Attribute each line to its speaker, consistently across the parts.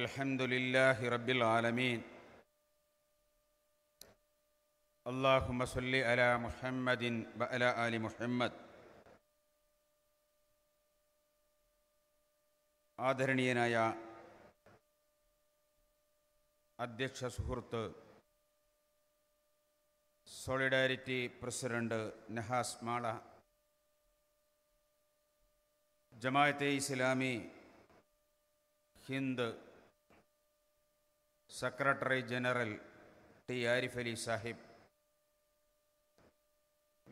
Speaker 1: الحمد لله رب العالمين اللهم صل على محمد وعلى آل محمد ആദരണീയനായ അധ്യക്ഷ സുഹൃത്ത് solidarity president Nahas Mala Jamaate Islami Hind secretary general T Arif Ali Sahib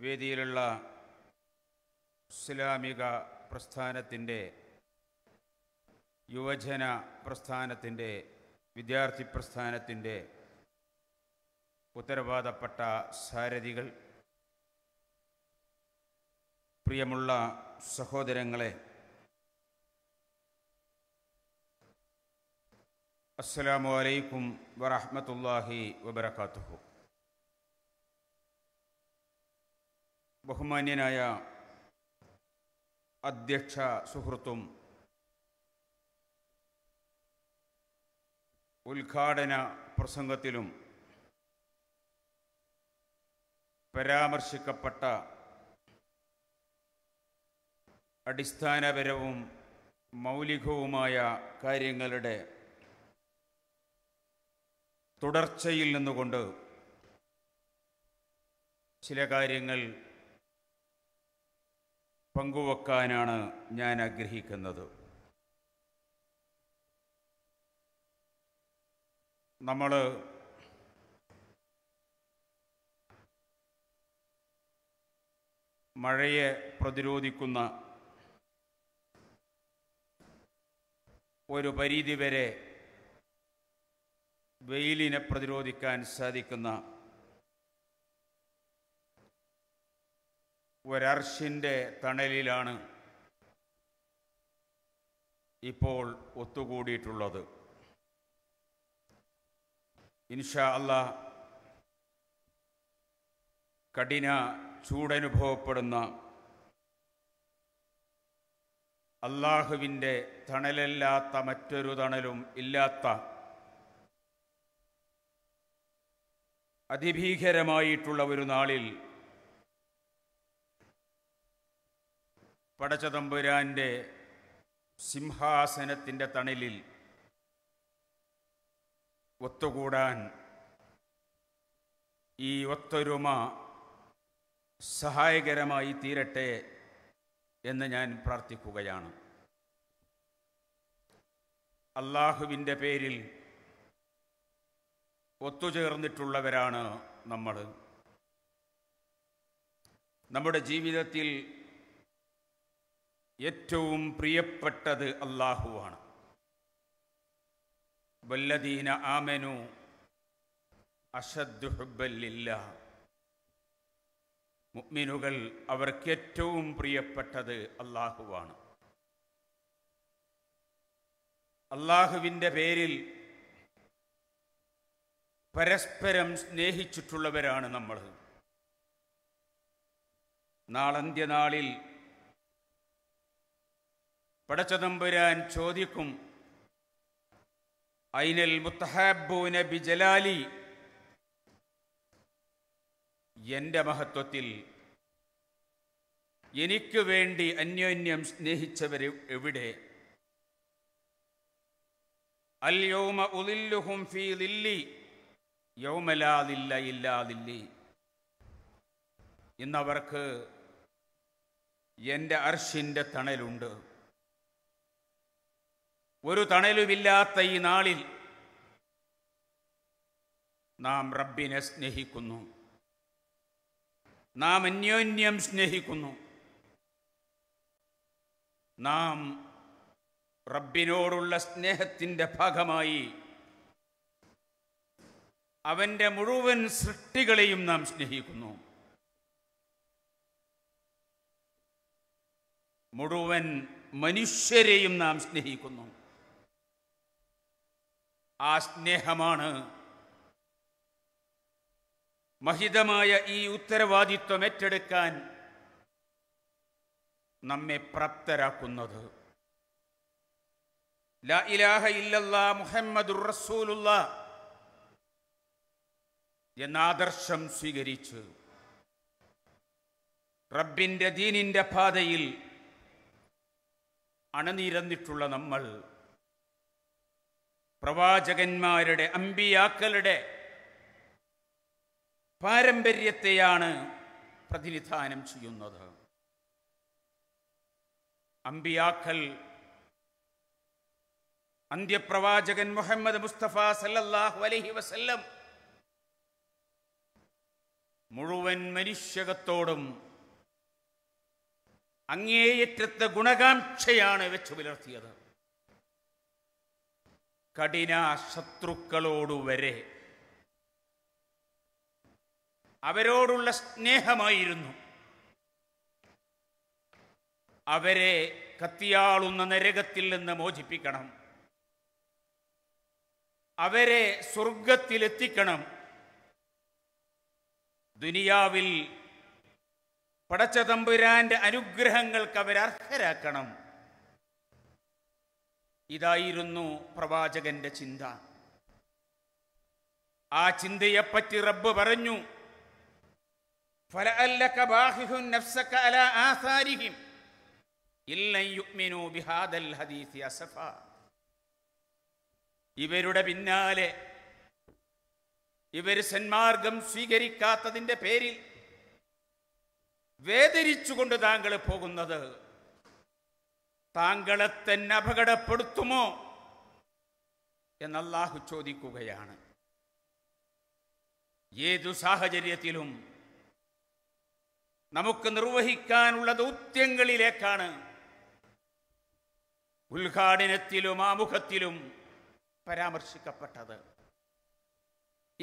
Speaker 1: വേദിയിലുള്ള ഇസ്ലാമിക പ്രസ്ഥാനത്തിൻ്റെ യുവജന പ്രസ്ഥാനത്തിൻ്റെ വിദ്യാർത്ഥി പ്രസ്ഥാനത്തിൻ്റെ ഉത്തരവാദപ്പെട്ട സാരഥികൾ പ്രിയമുള്ള സഹോദരങ്ങളെ السلام അലൈക്കും വറഹമത്തല്ലാഹി الله ബഹുമാന്യനായ അധ്യക്ഷ സുഹൃത്തും ഉദ്ഘാടന പ്രസംഗത്തിലും പരാമർശിക്കപ്പെട്ട അടിസ്ഥാനപരവും മൗലികവുമായ കാര്യങ്ങളുടെ തുടർച്ചയിൽ നിന്നുകൊണ്ട് ചില കാര്യങ്ങൾ പങ്കുവെക്കാനാണ് ഞാൻ ആഗ്രഹിക്കുന്നത് നമ്മൾ മഴയെ പ്രതിരോധിക്കുന്ന ഒരു പരിധിവരെ വെയിലിനെ പ്രതിരോധിക്കാൻ സാധിക്കുന്ന ഒരർഷിൻ്റെ തണലിലാണ് ഇപ്പോൾ ഒത്തുകൂടിയിട്ടുള്ളത് ഇൻഷാ അല്ല കഠിന ചൂടനുഭവപ്പെടുന്ന അള്ളാഹുവിൻ്റെ തണലല്ലാത്ത മറ്റൊരു തണലും ഇല്ലാത്ത അതിഭീകരമായിട്ടുള്ള ഒരു നാളിൽ പടച്ചതമ്പുരാൻ്റെ സിംഹാസനത്തിൻ്റെ തണലിൽ ഒത്തുകൂടാൻ ഈ ഒത്തൊരുമ സഹായകരമായി തീരട്ടെ എന്ന് ഞാൻ പ്രാർത്ഥിക്കുകയാണ് അള്ളാഹുവിൻ്റെ പേരിൽ ഒത്തുചേർന്നിട്ടുള്ളവരാണ് നമ്മൾ നമ്മുടെ ജീവിതത്തിൽ ഏറ്റവും പ്രിയപ്പെട്ടത് അള്ളാഹുവാണ് വല്ലദീന ആമനു അഷദ്ഹുബല്ലില്ല മുഗ്മിനുകൾ അവർക്ക് ഏറ്റവും പ്രിയപ്പെട്ടത് അള്ളാഹുവാണ് അള്ളാഹുവിൻ്റെ പേരിൽ പരസ്പരം സ്നേഹിച്ചിട്ടുള്ളവരാണ് നമ്മൾ നാളന്ത്യനാളിൽ പടച്ചതമ്പുരാൻ ചോദിക്കും ഐനൽ നബി ബിജലാലി എന്റെ മഹത്വത്തിൽ എനിക്ക് വേണ്ടി അന്യോന്യം സ്നേഹിച്ചവർ എവിടെ അല്യോമ ഉലില്ലുഹും ഫീ ദില്ലി യൗമലാതില്ല ഇല്ലാതില്ലി ഇന്നവർക്ക് എൻ്റെ അർഷിൻ്റെ തണലുണ്ട് ഒരു തണലുമില്ലാത്ത ഈ നാളിൽ നാം റബ്ബിനെ സ്നേഹിക്കുന്നു നാം അന്യോന്യം സ്നേഹിക്കുന്നു നാം റബ്ബിനോടുള്ള സ്നേഹത്തിൻ്റെ ഭാഗമായി അവൻ്റെ മുഴുവൻ സൃഷ്ടികളെയും നാം സ്നേഹിക്കുന്നു മുഴുവൻ മനുഷ്യരെയും നാം സ്നേഹിക്കുന്നു ആ സ്നേഹമാണ് മഹിതമായ ഈ ഉത്തരവാദിത്വം ഏറ്റെടുക്കാൻ നമ്മെ പ്രാപ്തരാക്കുന്നത് ലാ ഇലാഹ ഇല്ലല്ലാ മുഹമ്മദുർ റസൂലുള്ള എന്നാദർശം സ്വീകരിച്ച് റബ്ബിൻ്റെ ദീനിൻ്റെ പാതയിൽ അണനിരന്നിട്ടുള്ള നമ്മൾ പ്രവാചകന്മാരുടെ അമ്പിയാക്കളുടെ പാരമ്പര്യത്തെയാണ് പ്രതിനിധാനം ചെയ്യുന്നത് അമ്പിയാക്കൽ അന്ത്യപ്രവാചകൻ മുഹമ്മദ് മുസ്തഫ സല്ലല്ലാഹു അലൈഹി വസല്ലം മുഴുവൻ മനുഷ്യകത്തോടും അങ്ങേയറ്റത്തെ ഗുണകാംക്ഷയാണ് വെച്ചു പുലർത്തിയത് കഠിന വരെ അവരോടുള്ള സ്നേഹമായിരുന്നു അവരെ കത്തിയാളുന്ന നരകത്തിൽ നിന്ന് മോചിപ്പിക്കണം അവരെ സ്വർഗത്തിലെത്തിക്കണം ദുനിയാവിൽ പടച്ച തമ്പുരാന്റെ അനുഗ്രഹങ്ങൾക്ക് അവർ അർഹരാക്കണം ഇതായിരുന്നു പ്രവാചകന്റെ ചിന്ത ആ ചിന്തയെപ്പറ്റി റബ്ബ് പറഞ്ഞു ഇവരുടെ പിന്നാലെ ഇവർ സന്മാർഗം സ്വീകരിക്കാത്തതിൻ്റെ പേരിൽ വേദരിച്ചുകൊണ്ട് താങ്കൾ പോകുന്നത് താങ്കളെ തന്നെ അപകടപ്പെടുത്തുമോ എന്നല്ലാഹു ചോദിക്കുകയാണ് ഏതു സാഹചര്യത്തിലും നമുക്ക് നിർവഹിക്കാനുള്ള ദൗത്യങ്ങളിലേക്കാണ് ഉദ്ഘാടനത്തിലും ആമുഖത്തിലും പരാമർശിക്കപ്പെട്ടത്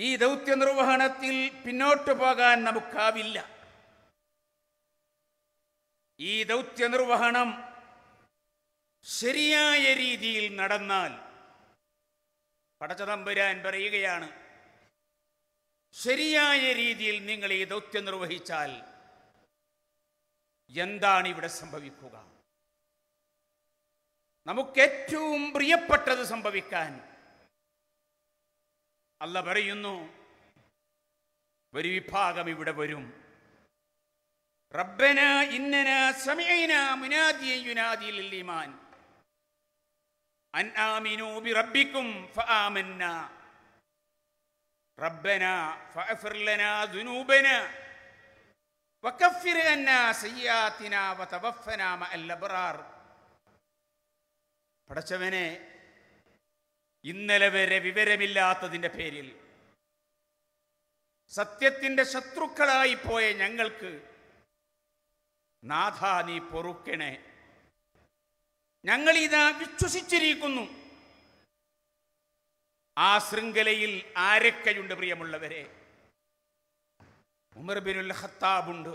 Speaker 1: ഈ ദൗത്യ നിർവഹണത്തിൽ പിന്നോട്ട് പോകാൻ നമുക്കാവില്ല ഈ ദൗത്യ നിർവഹണം ശരിയായ രീതിയിൽ നടന്നാൽ പടച്ചതമ്പുരാൻ പറയുകയാണ് ശരിയായ രീതിയിൽ നിങ്ങൾ ഈ ദൗത്യം നിർവഹിച്ചാൽ എന്താണ് ഇവിടെ സംഭവിക്കുക നമുക്കേറ്റവും പ്രിയപ്പെട്ടത് സംഭവിക്കാൻ അല്ല പറയുന്നു ഒരു വിഭാഗം ഇവിടെ വരും റബ്ബന ഇന്നന സമയന മുനാദിയ യുനാദി ലില്ലിമാൻ അൻ ബി റബ്ബിക്കും ഫആമന്ന റബ്ബന ഫഅഫിർ ലനാ ദുനൂബന വകഫിർ അന്നാ സയ്യാത്തിന വതവഫന മഅൽ അബ്റാർ പടച്ചവനെ ഇന്നലെ വരെ വിവരമില്ലാത്തതിൻ്റെ പേരിൽ സത്യത്തിൻ്റെ ശത്രുക്കളായി പോയ ഞങ്ങൾക്ക് നാഥ നീ പൊറുക്കണേ ഞങ്ങളിതാ വിശ്വസിച്ചിരിക്കുന്നു ആ ശൃംഖലയിൽ ആരൊക്കെയുണ്ട് പ്രിയമുള്ളവരെ ഉമർ ബിനുൽ ഹത്താബുണ്ട്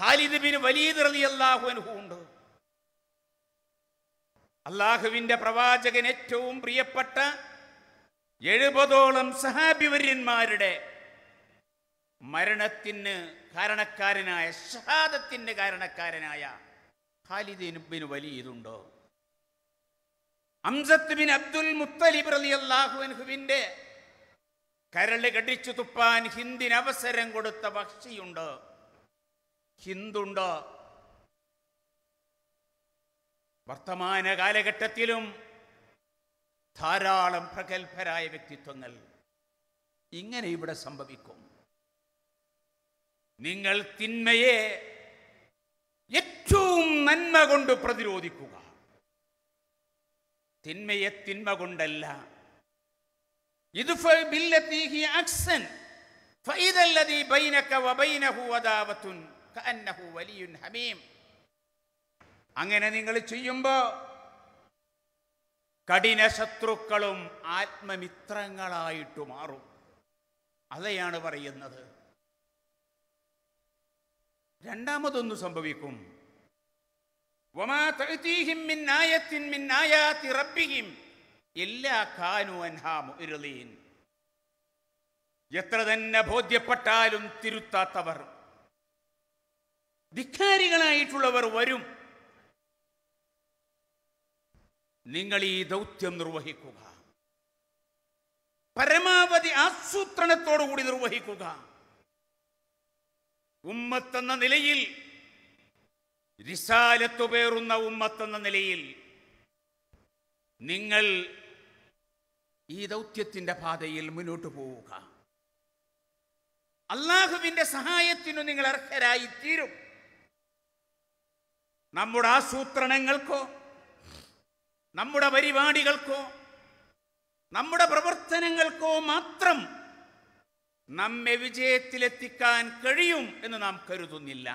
Speaker 1: ഖാലിദ് ബിൻ വലീദ് റലി അള്ളാഹു ഉണ്ടോ അള്ളാഹുവിന്റെ പ്രവാചകൻ ഏറ്റവും പ്രിയപ്പെട്ട എഴുപതോളം സഹാബിവര്യന്മാരുടെ മരണത്തിന് കാരണക്കാരനായ ഷഹാദത്തിൻ്റെ കാരണക്കാരനായ ഖാലിദിനുബിന് വലിയ അംസത്ത് ബിൻ അബ്ദുൽ മുത്തലിബ് അലി അള്ളാഹുവിൻ്റെ കരള് കടിച്ചു തുപ്പാൻ ഹിന്ദിന് അവസരം കൊടുത്ത പക്ഷിയുണ്ടോ ഹിന്ദുണ്ടോ വർത്തമാന കാലഘട്ടത്തിലും ധാരാളം പ്രഗത്ഭരായ വ്യക്തിത്വങ്ങൾ ഇങ്ങനെ ഇവിടെ സംഭവിക്കും നിങ്ങൾ തിന്മയെ ഏറ്റവും നന്മ കൊണ്ട് പ്രതിരോധിക്കുക തിന്മയെ തിന്മ കൊണ്ടല്ല ഇത് الذي ബൈനക വബൈനഹു വദാവത്തുൻ കഅന്നഹു വലിയുൻ ഹമീം അങ്ങനെ നിങ്ങൾ ചെയ്യുമ്പോൾ കഠിന ശത്രുക്കളും ആത്മമിത്രങ്ങളായിട്ട് മാറും അതെയാണ് പറയുന്നത് രണ്ടാമതൊന്ന് സംഭവിക്കും കാനു എത്ര തന്നെ ബോധ്യപ്പെട്ടാലും തിരുത്താത്തവർ ധിക്കാരികളായിട്ടുള്ളവർ വരും നിങ്ങൾ ഈ ദൗത്യം നിർവഹിക്കുക പരമാവധി ആസൂത്രണത്തോടുകൂടി നിർവഹിക്കുക ഉമ്മത്തെന്ന നിലയിൽ റിസാലത്തു പേറുന്ന ഉമ്മത്തെന്ന നിലയിൽ നിങ്ങൾ ഈ ദൗത്യത്തിൻ്റെ പാതയിൽ മുന്നോട്ട് പോവുക അള്ളാഹുവിൻ്റെ സഹായത്തിനു നിങ്ങൾ അർഹരായി തീരും നമ്മുടെ ആസൂത്രണങ്ങൾക്കോ നമ്മുടെ പരിപാടികൾക്കോ നമ്മുടെ പ്രവർത്തനങ്ങൾക്കോ മാത്രം നമ്മെ വിജയത്തിലെത്തിക്കാൻ കഴിയും എന്ന് നാം കരുതുന്നില്ല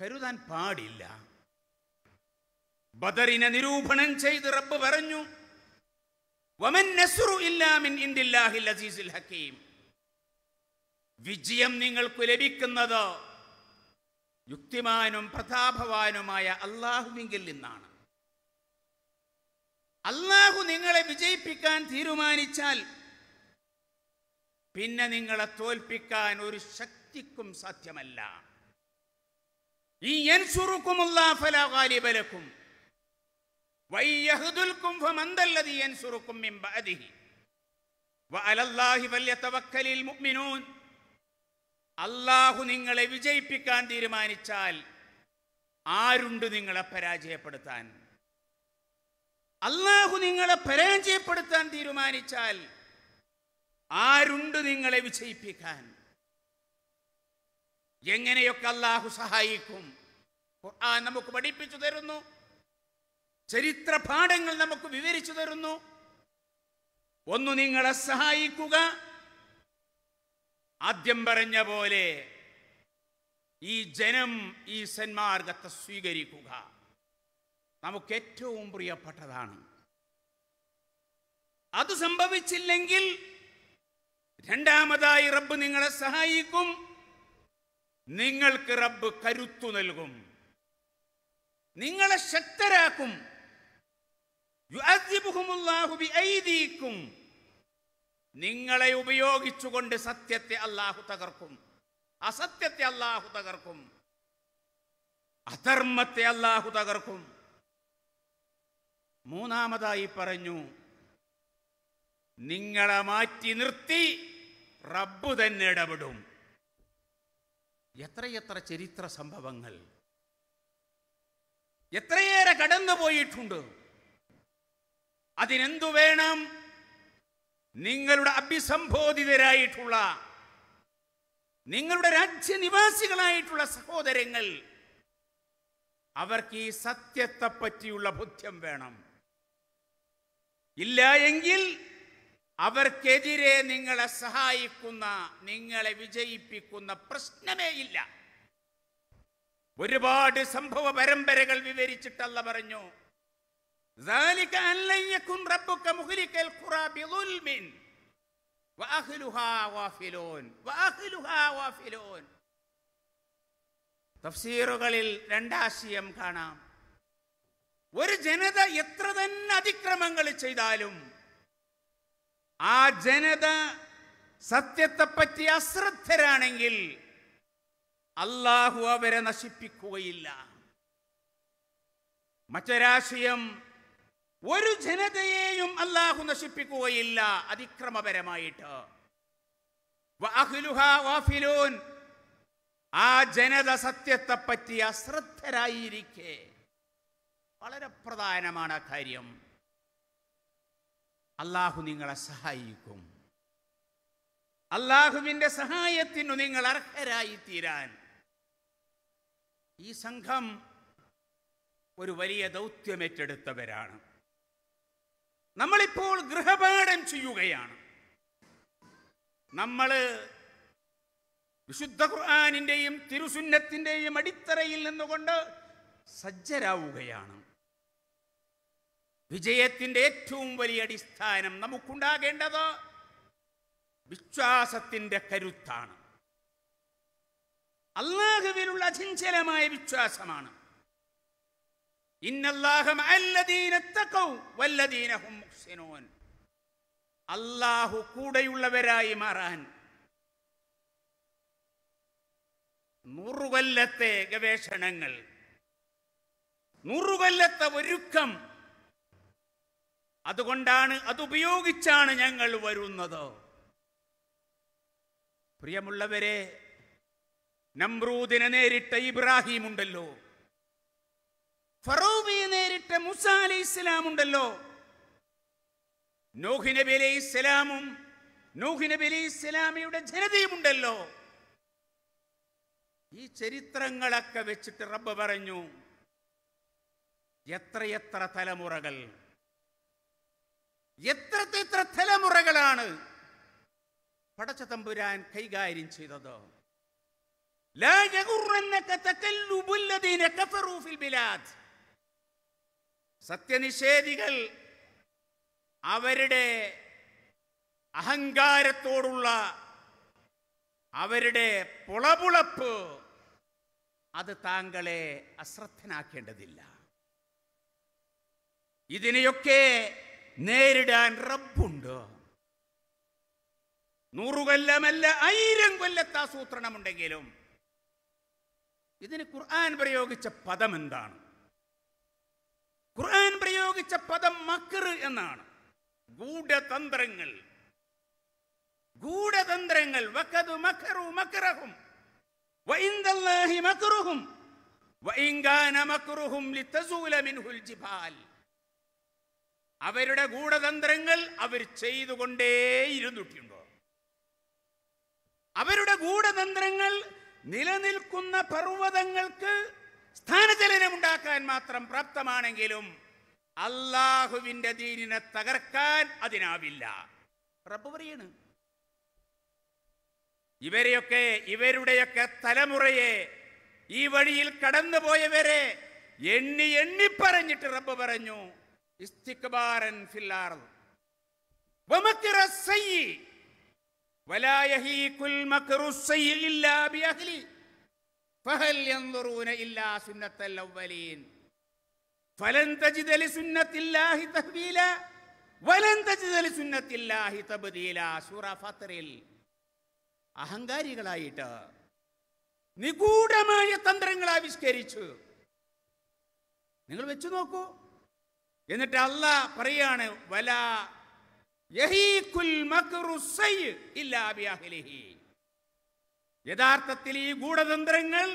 Speaker 1: കരുതാൻ പാടില്ല ബദറിനെ നിരൂപണം ചെയ്ത് റബ്ബ് പറഞ്ഞു വിജയം നിങ്ങൾക്ക് ലഭിക്കുന്നത് യുക്തിമാനും പ്രതാപവാനുമായ അള്ളാഹുവിങ്കിൽ നിന്നാണ് അള്ളാഹു നിങ്ങളെ വിജയിപ്പിക്കാൻ തീരുമാനിച്ചാൽ പിന്നെ നിങ്ങളെ തോൽപ്പിക്കാൻ ഒരു ശക്തിക്കും സാധ്യമല്ല ഈ ഫലാഗാലിബലക്കും മിൻ ബഅദിഹി മുഅ്മിനൂൻ അള്ളാഹു നിങ്ങളെ വിജയിപ്പിക്കാൻ തീരുമാനിച്ചാൽ ആരുണ്ട് നിങ്ങളെ പരാജയപ്പെടുത്താൻ അള്ളാഹു നിങ്ങളെ പരാജയപ്പെടുത്താൻ തീരുമാനിച്ചാൽ ആരുണ്ട് നിങ്ങളെ വിജയിപ്പിക്കാൻ എങ്ങനെയൊക്കെ അള്ളാഹു സഹായിക്കും ഖുർആൻ നമുക്ക് പഠിപ്പിച്ചു തരുന്നു ചരിത്ര പാഠങ്ങൾ നമുക്ക് വിവരിച്ചു തരുന്നു ഒന്ന് നിങ്ങളെ സഹായിക്കുക ആദ്യം പറഞ്ഞ പോലെ ഈ ജനം ഈ സന്മാർഗത്തെ സ്വീകരിക്കുക നമുക്ക് ഏറ്റവും പ്രിയപ്പെട്ടതാണ് അത് സംഭവിച്ചില്ലെങ്കിൽ രണ്ടാമതായി റബ്ബ് നിങ്ങളെ സഹായിക്കും നിങ്ങൾക്ക് റബ്ബ് കരുത്തു നൽകും നിങ്ങളെ ശക്തരാക്കും നിങ്ങളെ ഉപയോഗിച്ചുകൊണ്ട് സത്യത്തെ അല്ലാഹു തകർക്കും അസത്യത്തെ അല്ലാഹു തകർക്കും അധർമ്മത്തെ അല്ലാഹു തകർക്കും മൂന്നാമതായി പറഞ്ഞു നിങ്ങളെ മാറ്റി നിർത്തി റബ്ബ് തന്നെ ഇടപെടും എത്രയെത്ര ചരിത്ര സംഭവങ്ങൾ എത്രയേറെ കടന്നു പോയിട്ടുണ്ട് അതിനെന്തു വേണം നിങ്ങളുടെ അഭിസംബോധിതരായിട്ടുള്ള നിങ്ങളുടെ രാജ്യനിവാസികളായിട്ടുള്ള സഹോദരങ്ങൾ അവർക്ക് ഈ സത്യത്തെപ്പറ്റിയുള്ള ബോധ്യം വേണം ഇല്ല എങ്കിൽ അവർക്കെതിരെ നിങ്ങളെ സഹായിക്കുന്ന നിങ്ങളെ വിജയിപ്പിക്കുന്ന പ്രശ്നമേ ഇല്ല ഒരുപാട് സംഭവ പരമ്പരകൾ വിവരിച്ചിട്ടല്ല പറഞ്ഞു തഫ്സീറുകളിൽ രണ്ടാശയം കാണാം ഒരു ജനത എത്ര തന്നെ അതിക്രമങ്ങൾ ചെയ്താലും ആ ജനത സത്യത്തെപ്പറ്റി അശ്രദ്ധരാണെങ്കിൽ അള്ളാഹു അവരെ നശിപ്പിക്കുകയില്ല മറ്റൊരാശയം ഒരു ജനതയെയും അല്ലാഹു നശിപ്പിക്കുകയില്ല അതിക്രമപരമായിട്ട് ആ ജനത സത്യത്തെപ്പറ്റി അശ്രദ്ധരായിരിക്കേ വളരെ പ്രധാനമാണ് ആ കാര്യം അള്ളാഹു നിങ്ങളെ സഹായിക്കും അള്ളാഹുവിന്റെ സഹായത്തിനു നിങ്ങൾ അർഹരായി തീരാൻ ഈ സംഘം ഒരു വലിയ ദൗത്യമേറ്റെടുത്തവരാണ് നമ്മളിപ്പോൾ ഗൃഹപാഠം ചെയ്യുകയാണ് നമ്മൾ വിശുദ്ധ ഖുർആാനിൻ്റെയും തിരുസുന്നത്തിൻ്റെയും അടിത്തറയിൽ നിന്നുകൊണ്ട് സജ്ജരാവുകയാണ് വിജയത്തിൻ്റെ ഏറ്റവും വലിയ അടിസ്ഥാനം നമുക്കുണ്ടാകേണ്ടത് വിശ്വാസത്തിൻ്റെ കരുത്താണ് അള്ളാഹുവിലുള്ള അചഞ്ചലമായ വിശ്വാസമാണ് അള്ളാഹു കൂടെയുള്ളവരായി മാറാൻ നൂറുകൊല്ലത്തെ ഗവേഷണങ്ങൾ നൂറുകൊല്ലത്തെ ഒരുക്കം അതുകൊണ്ടാണ് അതുപയോഗിച്ചാണ് ഞങ്ങൾ വരുന്നത് പ്രിയമുള്ളവരെ നമ്രൂദിനെ നേരിട്ട ഇബ്രാഹിം ഉണ്ടല്ലോ ഫറോബിയെ നേരിട്ട മുസ അലി ഇസ്ലാം ഉണ്ടല്ലോ നൂഹ് നബി ഇസ്ലാമും നൂഹ് നബി ഇസ്ലാമിയുടെ ജനതയും ഉണ്ടല്ലോ ഈ ചരിത്രങ്ങളൊക്കെ വെച്ചിട്ട് റബ്ബ് പറഞ്ഞു എത്രയെത്ര തലമുറകൾ എത്ര തലമുറകളാണ് പടച്ച തമ്പുരാൻ കൈകാര്യം ചെയ്തത് സത്യനിഷേധികൾ അവരുടെ അഹങ്കാരത്തോടുള്ള അവരുടെ പുളപുളപ്പ് അത് താങ്കളെ അശ്രദ്ധനാക്കേണ്ടതില്ല ഇതിനെയൊക്കെ നേരിടാൻ റബ്ബുണ്ട് നൂറുകൊല്ലമല്ല ആയിരം കൊല്ലത്ത് ആസൂത്രണമുണ്ടെങ്കിലും ഇതിന് ഖുർആൻ പ്രയോഗിച്ച പദം എന്താണ് ഖുർആൻ പ്രയോഗിച്ച പദം മക്കർ എന്നാണ് ഗൂഢതന്ത്രങ്ങൾ ഗൂഢതന്ത്രങ്ങൾ വക്കതു മക്കറു മക്കറഹും മക്കറുഹും മക്കറുഹും ലിതസൂല മിൻഹുൽ ജിബാൽ അവരുടെ ഗൂഢതന്ത്രങ്ങൾ അവർ ചെയ്തുകൊണ്ടേ ഇരുന്നിട്ടുണ്ടോ അവരുടെ ഗൂഢതന്ത്രങ്ങൾ നിലനിൽക്കുന്ന പർവ്വതങ്ങൾക്ക് സ്ഥാനചലനമുണ്ടാക്കാൻ മാത്രം പ്രാപ്തമാണെങ്കിലും അള്ളാഹുവിന്റെ ദീനിനെ തകർക്കാൻ അതിനാവില്ല റബ്ബ് പറയണ് ഇവരെയൊക്കെ ഇവരുടെയൊക്കെ തലമുറയെ ഈ വഴിയിൽ കടന്നുപോയവരെ എണ്ണി എണ്ണി പറഞ്ഞിട്ട് റബ്ബ് പറഞ്ഞു استكبارا في الارض ومكر السيء ولا يهيك المكر السيء الا باهله فهل ينظرون الا سنه الاولين فلن تجد لسنه الله تهويلا ولن تجد لسنه الله تبديلا سوره ഫത്രിൽ അഹങ്കാരികളായിട്ട് നിഗൂഢമായ തന്ത്രങ്ങൾ ആവിഷ്കരിച്ചു നിങ്ങൾ വെച്ചു നോക്കൂ എന്നിട്ട് അല്ല പറയാണ് വല യഥാർത്ഥത്തിൽ ഈ ഗൂഢതന്ത്രങ്ങൾ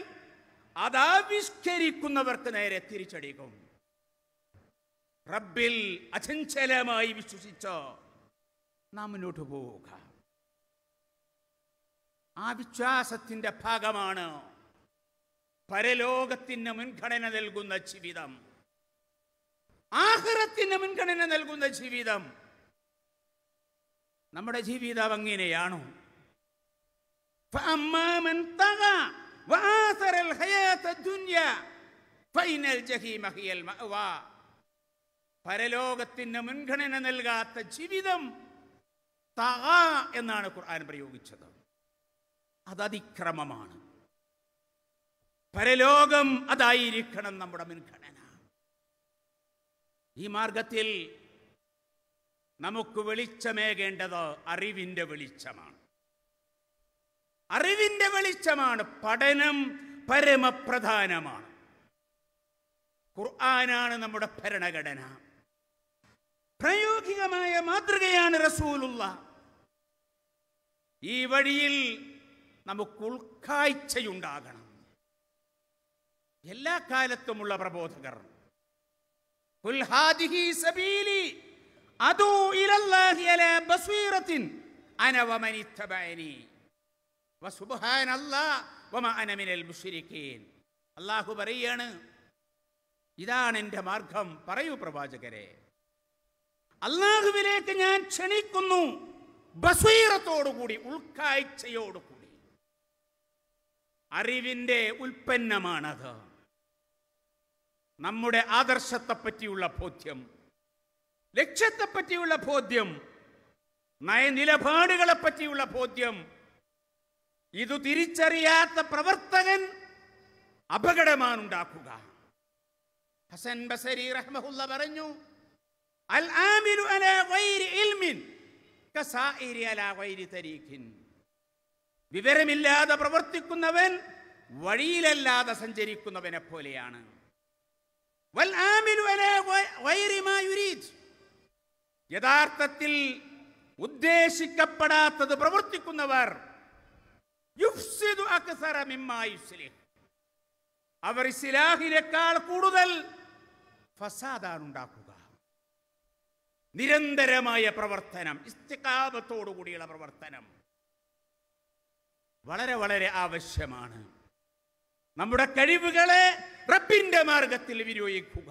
Speaker 1: അതാവിഷ്കരിക്കുന്നവർക്ക് നേരെ തിരിച്ചടിക്കും റബ്ബിൽ അചഞ്ചലമായി വിശ്വസിച്ചോ നാം മുന്നോട്ട് പോവുക ആ വിശ്വാസത്തിന്റെ ഭാഗമാണ് പരലോകത്തിന് മുൻഗണന നൽകുന്ന ജീവിതം ആഹ്റത്തിന്റെ മുൻഗണന നൽകുന്ന ജീവിതം നമ്മുടെ ജീവിതം അങ്ങനെയാണോ പരലോകത്തിന് മുൻഗണന നൽകാത്ത ജീവിതം തക എന്നാണ് ഖുർആൻ പ്രയോഗിച്ചത് അത് അതിക്രമമാണ് പരലോകം അതായിരിക്കണം നമ്മുടെ മുൻഗണന ഈ മാർഗത്തിൽ നമുക്ക് വെളിച്ചമേകേണ്ടത് അറിവിന്റെ വെളിച്ചമാണ് അറിവിന്റെ വെളിച്ചമാണ് പഠനം പരമപ്രധാനമാണ് ഖുർആനാണ് നമ്മുടെ ഭരണഘടന പ്രായോഗികമായ മാതൃകയാണ് റസൂലുള്ള ഈ വഴിയിൽ നമുക്ക് ഉൾക്കാഴ്ചയുണ്ടാകണം എല്ലാ കാലത്തുമുള്ള പ്രബോധകർ അള്ളാഹു പറയാണ് ഇതാണ് എന്റെ മാർഗം പറയൂ പ്രവാചകരെ അള്ളാഹുവിലേക്ക് ഞാൻ ക്ഷണിക്കുന്നു ബസീറത്തോടുകൂടി ഉൾക്കാഴ്ചയോടുകൂടി അറിവിന്റെ ഉൽപ്പന്നമാണ് ഉൽപ്പന്നമാണത് നമ്മുടെ ആദർശത്തെപ്പറ്റിയുള്ള ബോധ്യം ലക്ഷ്യത്തെപ്പറ്റിയുള്ള ബോധ്യം പറ്റിയുള്ള ബോധ്യം ഇതു തിരിച്ചറിയാത്ത പ്രവർത്തകൻ അപകടമാണുണ്ടാക്കുക ഹസൻ ബസരി റഹ്മഹുല്ല പറഞ്ഞു അൽ ആമിലു അലാ ഗൈരി ഇൽമിൻ കസായിരി അലാ ഗൈരി തരീഖിൻ വിവരമില്ലാതെ പ്രവർത്തിക്കുന്നവൻ വഴിയിലല്ലാതെ സഞ്ചരിക്കുന്നവനെ പോലെയാണ് യഥാർത്ഥത്തിൽ ഉദ്ദേശിക്കപ്പെടാത്തത് പ്രവർത്തിക്കുന്നവർ അവർ ഇസ്ലാഹിനേക്കാൾ കൂടുതൽ ഫസാദാണ് ഉണ്ടാക്കുക നിരന്തരമായ പ്രവർത്തനം ഇസ്തികാബത്തോടു കൂടിയുള്ള പ്രവർത്തനം വളരെ വളരെ ആവശ്യമാണ് നമ്മുടെ കഴിവുകളെ റബ്ബിന്റെ മാർഗത്തിൽ വിനിയോഗിക്കുക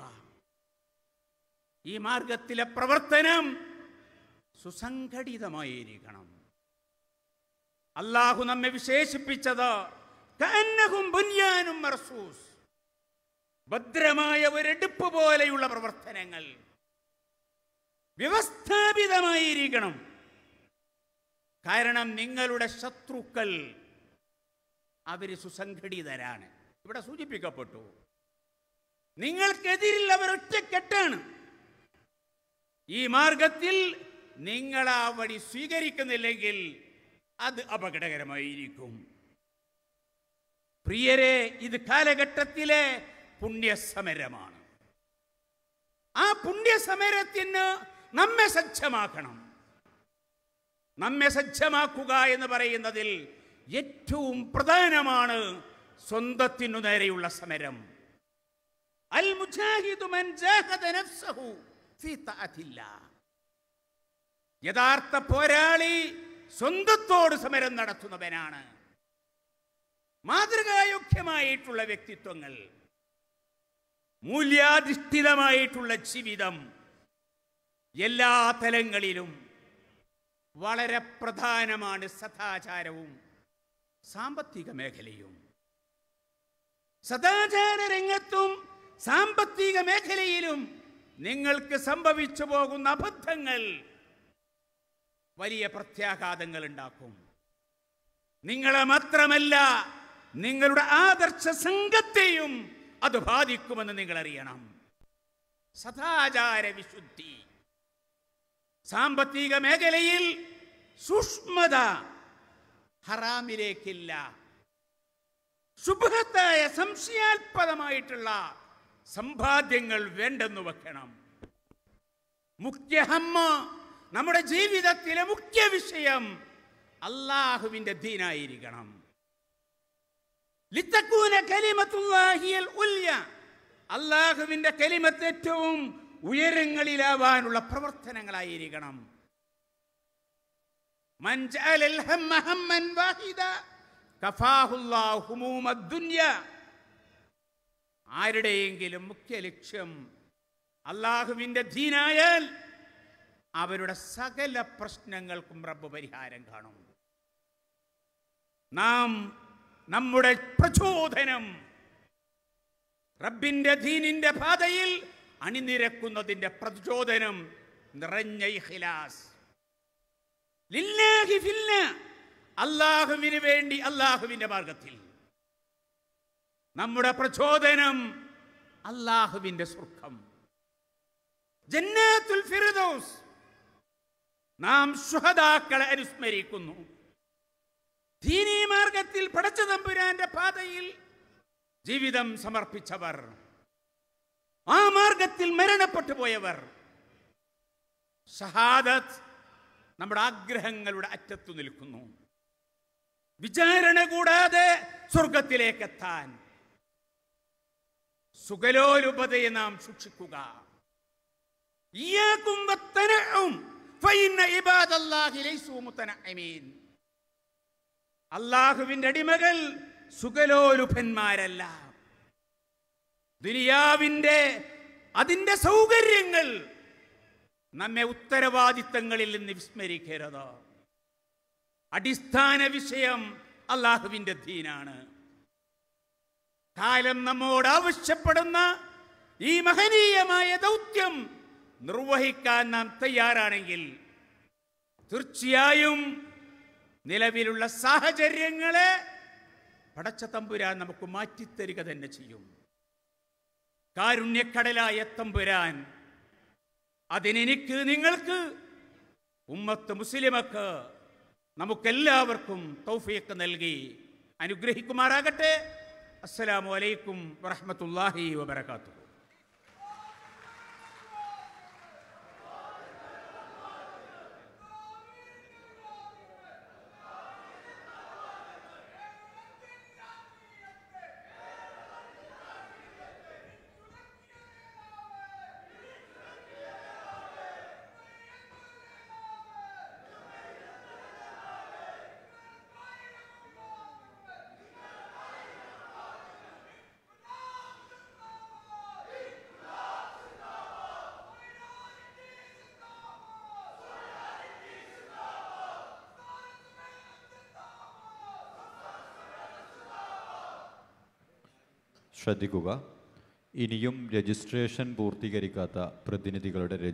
Speaker 1: ഈ മാർഗത്തിലെ പ്രവർത്തനം സുസംഘടിതമായിരിക്കണം അള്ളാഹു നമ്മെ വിശേഷിപ്പിച്ചത് ഭദ്രമായ ഒരെടുപ്പ് പോലെയുള്ള പ്രവർത്തനങ്ങൾ വ്യവസ്ഥാപിതമായിരിക്കണം കാരണം നിങ്ങളുടെ ശത്രുക്കൾ അവർ സുസംഘടിതരാണ് ഇവിടെ സൂചിപ്പിക്കപ്പെട്ടു നിങ്ങൾക്കെതിരിൽ അവർ ഒറ്റക്കെട്ടാണ് ഈ മാർഗത്തിൽ നിങ്ങൾ ആ വഴി സ്വീകരിക്കുന്നില്ലെങ്കിൽ അത് അപകടകരമായിരിക്കും പ്രിയരെ ഇത് കാലഘട്ടത്തിലെ പുണ്യസമരമാണ് ആ പുണ്യസമരത്തിന് നമ്മെ സജ്ജമാക്കണം നമ്മെ സജ്ജമാക്കുക എന്ന് പറയുന്നതിൽ ഏറ്റവും പ്രധാനമാണ് സ്വന്തത്തിനു നേരെയുള്ള സമരം അൽ മുജാഹിദു മൻ ജാഹദ നഫ്സഹു ഫീ യഥാർത്ഥ പോരാളി സ്വന്തത്തോട് സമരം നടത്തുന്നവനാണ് മാതൃകായോഗ്യമായിട്ടുള്ള വ്യക്തിത്വങ്ങൾ മൂല്യാധിഷ്ഠിതമായിട്ടുള്ള ജീവിതം എല്ലാ തലങ്ങളിലും വളരെ പ്രധാനമാണ് സദാചാരവും സാമ്പത്തിക മേഖലയും സദാചാര രംഗത്തും സാമ്പത്തിക മേഖലയിലും നിങ്ങൾക്ക് സംഭവിച്ചു പോകുന്ന അബദ്ധങ്ങൾ വലിയ പ്രത്യാഘാതങ്ങൾ ഉണ്ടാക്കും നിങ്ങളെ മാത്രമല്ല നിങ്ങളുടെ ആദർശ സംഘത്തെയും അത് ബാധിക്കുമെന്ന് നിങ്ങൾ അറിയണം സദാചാര വിശുദ്ധി സാമ്പത്തിക മേഖലയിൽ സൂക്ഷ്മത ഹറാമിലേക്കില്ല സുബഹത്തായ സംശയാൽപദമായിട്ടുള്ള സമ്പാദ്യങ്ങൾ വേണ്ടെന്ന് വെക്കണം മുഖ്യഹമ്മ നമ്മുടെ ജീവിതത്തിലെ മുഖ്യ വിഷയം അള്ളാഹുവിന്റെ ദീനായിരിക്കണം അള്ളാഹുവിന്റെ കലിമത്ത് ഏറ്റവും ഉയരങ്ങളിലാവാനുള്ള പ്രവർത്തനങ്ങളായിരിക്കണം വാഹിദ ആരുടെയെങ്കിലും മുഖ്യ ലക്ഷ്യം അള്ളാഹുവിൻ്റെ ധീനായാൽ അവരുടെ സകല പ്രശ്നങ്ങൾക്കും റബ്ബ് പരിഹാരം കാണും നാം നമ്മുടെ പ്രചോദനം റബ്ബിൻ്റെ ദീനിൻ്റെ പാതയിൽ അണിനിരക്കുന്നതിൻ്റെ പ്രചോദനം നിറഞ്ഞ ഇഖിലാസ് ലില്ലാഹി ഫില്ലാ അള്ളാഹുവിന് വേണ്ടി അല്ലാഹുവിന്റെ മാർഗത്തിൽ നമ്മുടെ പ്രചോദനം അല്ലാഹുവിന്റെ സ്വർഗം ജന്നാത്തുൽ ഫിർദൗസ് നാം സുഹദാക്കളെ അനുസ്മരിക്കുന്നു ദീനീ മാർഗത്തിൽ പടച്ച തമ്പുരാന്റെ പാതയിൽ ജീവിതം സമർപ്പിച്ചവർ ആ മാർഗത്തിൽ മരണപ്പെട്ടു പോയവർ നമ്മുടെ ആഗ്രഹങ്ങളുടെ അറ്റത്തു നിൽക്കുന്നു വിചാരണ കൂടാതെ സ്വർഗത്തിലേക്ക് എത്താൻ സുഖലോലുപതയെ നാം സൂക്ഷിക്കുക അള്ളാഹുവിന്റെ അടിമകൾ സുഖലോലുഭന്മാരല്ല ദുനിയാവിന്റെ അതിന്റെ സൗകര്യങ്ങൾ നമ്മെ ഉത്തരവാദിത്തങ്ങളിൽ നിന്ന് വിസ്മരിക്കരുത് അടിസ്ഥാന വിഷയം അള്ളാഹുവിന്റെ ദീനാണ് കാലം നമ്മോട് ആവശ്യപ്പെടുന്ന ഈ മഹനീയമായ ദൗത്യം നിർവഹിക്കാൻ നാം തയ്യാറാണെങ്കിൽ തീർച്ചയായും നിലവിലുള്ള സാഹചര്യങ്ങളെ പടച്ച തമ്പുരാൻ നമുക്ക് മാറ്റിത്തരിക തന്നെ ചെയ്യും കാരുണ്യക്കടലായ തമ്പുരാൻ അതിനെനിക്ക് നിങ്ങൾക്ക് ഉമ്മത്ത് മുസ്ലിമക്ക് നമുക്കെല്ലാവർക്കും തൗഫീഖ് നൽകി അനുഗ്രഹിക്കുമാറാകട്ടെ അസ്സലാമു അലൈക്കും വറഹമത്തല്ലാഹി വാത്തു ശ്രദ്ധിക്കുക ഇനിയും രജിസ്ട്രേഷൻ പൂർത്തീകരിക്കാത്ത പ്രതിനിധികളുടെ